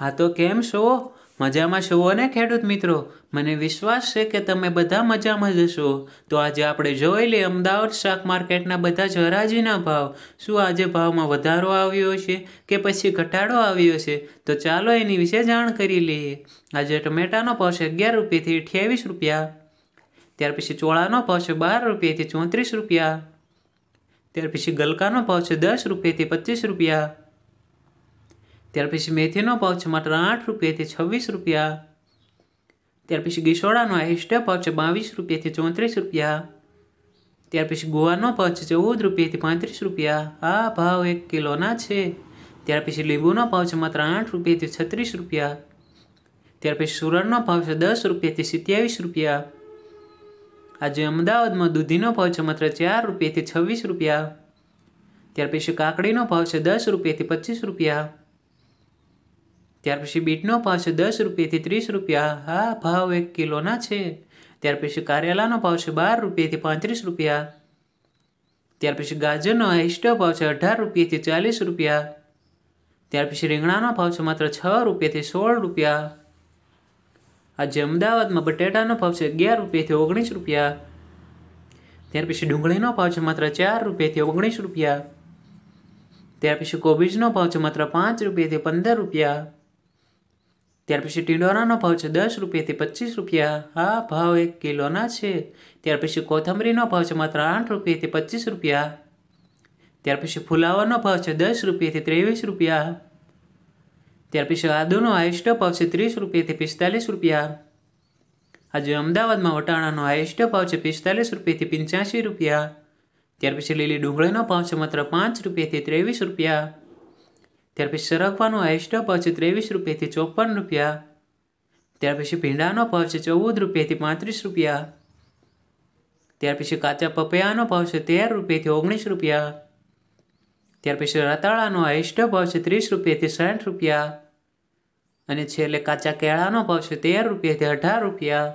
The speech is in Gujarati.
હા તો કેમ છો મજામાં છો ને ખેડૂત મિત્રો મને વિશ્વાસ છે કે તમે બધા મજામાં જશો તો આજે આપણે જોઈ લઈએ અમદાવાદ શાક માર્કેટના બધા જ હરાજીના ભાવ શું આજે ભાવમાં વધારો આવ્યો છે કે પછી ઘટાડો આવ્યો છે તો ચાલો એની વિશે જાણ કરી લઈએ આજે ટમેટાનો ભાવ છે અગિયાર રૂપિયાથી અઠ્યાવીસ રૂપિયા ત્યાર પછી ચોળાનો ભાવ છે બાર રૂપિયાથી ચોત્રીસ રૂપિયા ત્યાર પછી ગલકાનો ભાવ છે દસ રૂપિયાથી પચીસ રૂપિયા ત્યાર પછી મેથીનો ભાવ છે માત્ર આઠ રૂપિયાથી છવ્વીસ રૂપિયા ત્યાર પછી ગીસોડાનો હાઈસ્ટ ભાવ છે બાવીસ રૂપિયાથી ચોત્રીસ રૂપિયા ત્યાર પછી ગોવાનો ભાવ છે ચૌદ રૂપિયાથી પાંત્રીસ રૂપિયા આ ભાવ એક કિલોના છે ત્યાર પછી લીંબુનો ભાવ છે માત્ર આઠ રૂપિયાથી છત્રીસ રૂપિયા ત્યાર પછી સુરણનો ભાવ છે દસ રૂપિયાથી સિત્યાવીસ રૂપિયા આજે અમદાવાદમાં દૂધીનો ભાવ છે માત્ર ચાર રૂપિયાથી છવ્વીસ રૂપિયા ત્યાર પછી કાકડીનો ભાવ છે દસ રૂપિયાથી પચીસ રૂપિયા ત્યાર પછી બીટનો ભાવ છે દસ રૂપિયાથી ત્રીસ રૂપિયા આ ભાવ એક કિલોના છે ત્યાર પછી કારેલાનો ભાવ છે બાર રૂપિયાથી પાંત્રીસ રૂપિયા ત્યાર પછી ગાજરનો હિસ્ટો ભાવ છે અઢાર રૂપિયાથી ચાલીસ રૂપિયા ત્યાર પછી રીંગણાનો ભાવ છે માત્ર છ રૂપિયાથી સોળ રૂપિયા આજે અમદાવાદમાં બટેટાનો ભાવ છે અગિયાર રૂપિયાથી ઓગણીસ રૂપિયા ત્યાર પછી ડુંગળીનો ભાવ છે માત્ર ચાર રૂપિયાથી ઓગણીસ રૂપિયા ત્યાર પછી કોબીજનો ભાવ છે માત્ર પાંચ રૂપિયાથી પંદર રૂપિયા ત્યાર પછી ટીંડોરાનો ભાવ છે દસ રૂપિયાથી પચીસ રૂપિયા આ ભાવ એક કિલોના છે ત્યાર પછી કોથમરીનો ભાવ છે માત્ર આઠ રૂપિયાથી પચીસ રૂપિયા ત્યાર પછી ફુલાવાનો ભાવ છે દસ રૂપિયાથી ત્રેવીસ રૂપિયા ત્યાર પછી આદુનો હાઈસ્ટ ભાવ છે ત્રીસ રૂપિયાથી પિસ્તાલીસ રૂપિયા આજે અમદાવાદમાં વટાણાનો હાઈસ્ટ ભાવ છે પિસ્તાલીસ રૂપિયાથી પંચ્યાસી રૂપિયા ત્યાર પછી લીલી ડુંગળીનો ભાવ છે માત્ર પાંચ રૂપિયાથી ત્રેવીસ રૂપિયા ત્યાર પછી સરગવાનો હાઈસ્ટો ભાવ છે ત્રેવીસ રૂપિયાથી ચોપન રૂપિયા ત્યાર પછી ભીંડાનો ભાવ છે ચૌદ રૂપિયાથી પાંત્રીસ રૂપિયા ત્યાર પછી કાચા પપૈયાનો ભાવ છે તેર રૂપિયાથી ઓગણીસ રૂપિયા ત્યાર પછી રતાળાનો હાઈસ્ટ ભાવ છે ત્રીસ રૂપિયાથી સાઠ રૂપિયા અને છેલ્લે કાચા કેળાનો ભાવ છે તેર રૂપિયાથી અઢાર રૂપિયા